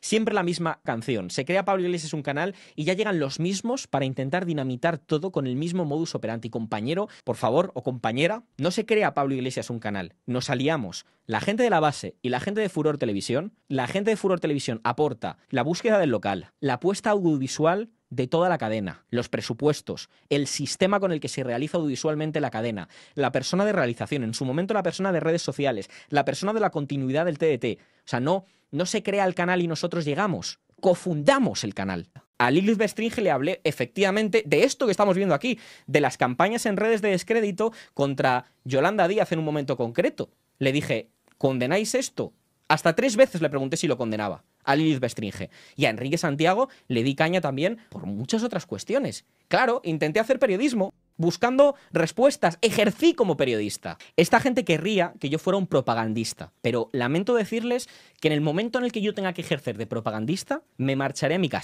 Siempre la misma canción. Se crea Pablo Iglesias un canal y ya llegan los mismos para intentar dinamitar todo con el mismo modus operandi. Compañero, por favor, o compañera, no se crea Pablo Iglesias un canal. Nos aliamos. La gente de la base y la gente de Furor Televisión, la gente de Furor Televisión aporta la búsqueda del local, la apuesta audiovisual de toda la cadena, los presupuestos, el sistema con el que se realiza audiovisualmente la cadena, la persona de realización, en su momento la persona de redes sociales, la persona de la continuidad del TDT. O sea, no, no se crea el canal y nosotros llegamos, cofundamos el canal. A Lilith Bestringe le hablé efectivamente de esto que estamos viendo aquí, de las campañas en redes de descrédito contra Yolanda Díaz en un momento concreto. Le dije, ¿condenáis esto? Hasta tres veces le pregunté si lo condenaba a Lilith Bestringe. Y a Enrique Santiago le di caña también por muchas otras cuestiones. Claro, intenté hacer periodismo buscando respuestas, ejercí como periodista. Esta gente querría que yo fuera un propagandista, pero lamento decirles que en el momento en el que yo tenga que ejercer de propagandista, me marcharé a mi casa.